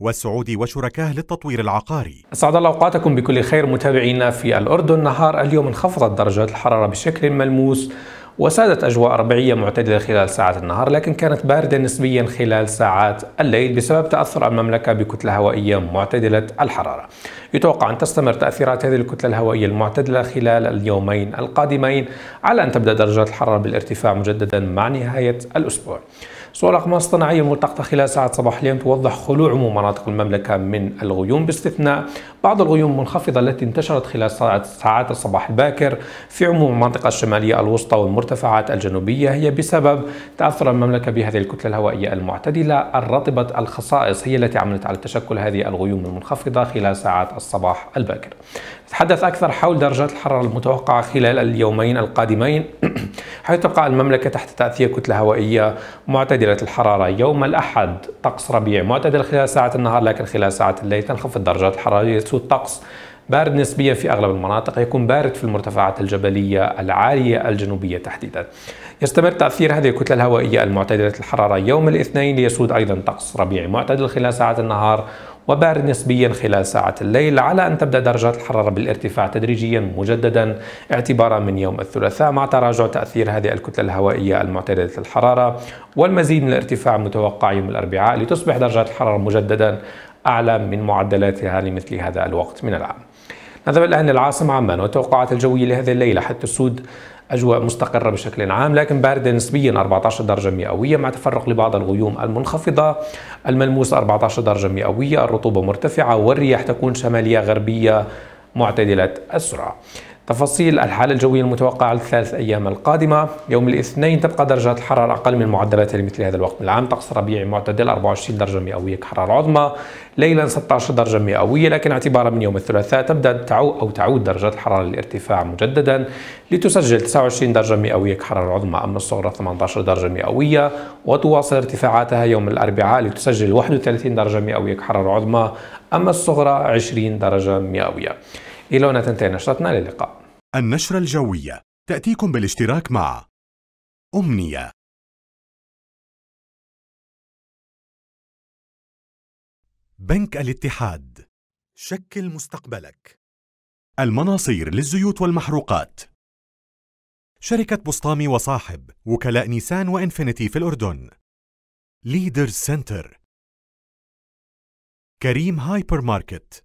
والسعودي وشركاه للتطوير العقاري أسعد الله أوقاتكم بكل خير متابعينا في الأردن نهار اليوم انخفضت درجات الحرارة بشكل ملموس وسادت أجواء ربيعية معتدلة خلال ساعات النهار لكن كانت باردة نسبيا خلال ساعات الليل بسبب تأثر المملكة بكتلة هوائية معتدلة الحرارة يتوقع أن تستمر تأثيرات هذه الكتلة الهوائية المعتدلة خلال اليومين القادمين على أن تبدأ درجات الحرارة بالارتفاع مجددا مع نهاية الأسبوع صور الأقمار الصناعية الملتقطة خلال ساعات صباح اليوم توضح خلو عموم مناطق المملكة من الغيوم باستثناء بعض الغيوم المنخفضة التي انتشرت خلال ساعات الصباح الباكر في عموم المنطقة الشمالية الوسطى والمرتفعات الجنوبية هي بسبب تأثر المملكة بهذه الكتلة الهوائية المعتدلة الرطبة الخصائص هي التي عملت على تشكل هذه الغيوم المنخفضة خلال ساعات الصباح الباكر. نتحدث أكثر حول درجات الحرارة المتوقعة خلال اليومين القادمين حيث تبقى المملكة تحت تأثير كتلة هوائية معتدلة الحرارة يوم الأحد طقس ربيع معتدل خلال ساعة النهار لكن خلال ساعة الليل تنخفض درجات الحرارة يسود طقس بارد نسبيا في أغلب المناطق يكون بارد في المرتفعات الجبلية العالية الجنوبية تحديدا يستمر تأثير هذه الكتلة الهوائية المعتدلة الحرارة يوم الاثنين ليسود أيضا طقس ربيعي معتدل خلال ساعات النهار وبارد نسبيا خلال ساعات الليل على أن تبدأ درجات الحرارة بالارتفاع تدريجيا مجددا اعتبارا من يوم الثلاثاء مع تراجع تأثير هذه الكتلة الهوائية المعتدلة الحرارة والمزيد من الارتفاع متوقع يوم الأربعاء لتصبح درجات الحرارة مجددا أعلى من معدلاتها لمثل هذا الوقت من العام نذهب الآن للعاصمة عمان والتوقعات الجوية لهذه الليلة حتى السود أجواء مستقرة بشكل عام لكن باردة نسبيا 14 درجة مئوية مع تفرق لبعض الغيوم المنخفضة الملموس 14 درجة مئوية الرطوبة مرتفعة والرياح تكون شمالية غربية معتدلة السرعة تفاصيل الحالة الجوية المتوقعة للثلاث أيام القادمة يوم الاثنين تبقى درجات الحرارة أقل من معدلات لمثل هذا الوقت من العام طقس ربيعي معتدل 24 درجة مئوية كحرارة عظمى ليلا 16 درجة مئوية لكن اعتبارا من يوم الثلاثاء تبدأ تعو أو تعود درجات الحرارة للارتفاع مجددا لتسجل 29 درجة مئوية كحرارة عظمى أما الصغرى 18 درجة مئوية وتواصل ارتفاعاتها يوم الأربعاء لتسجل 31 درجة مئوية كحرارة عظمى أما الصغرى 20 درجة مئوية إلى هنا تنتهي نشرتنا للقاء النشرة الجوية تأتيكم بالاشتراك مع أمنية بنك الاتحاد شكل مستقبلك المناصير للزيوت والمحروقات شركة بسطامي وصاحب وكلاء نيسان وإنفينيتي في الأردن ليدر سنتر كريم هايبر ماركت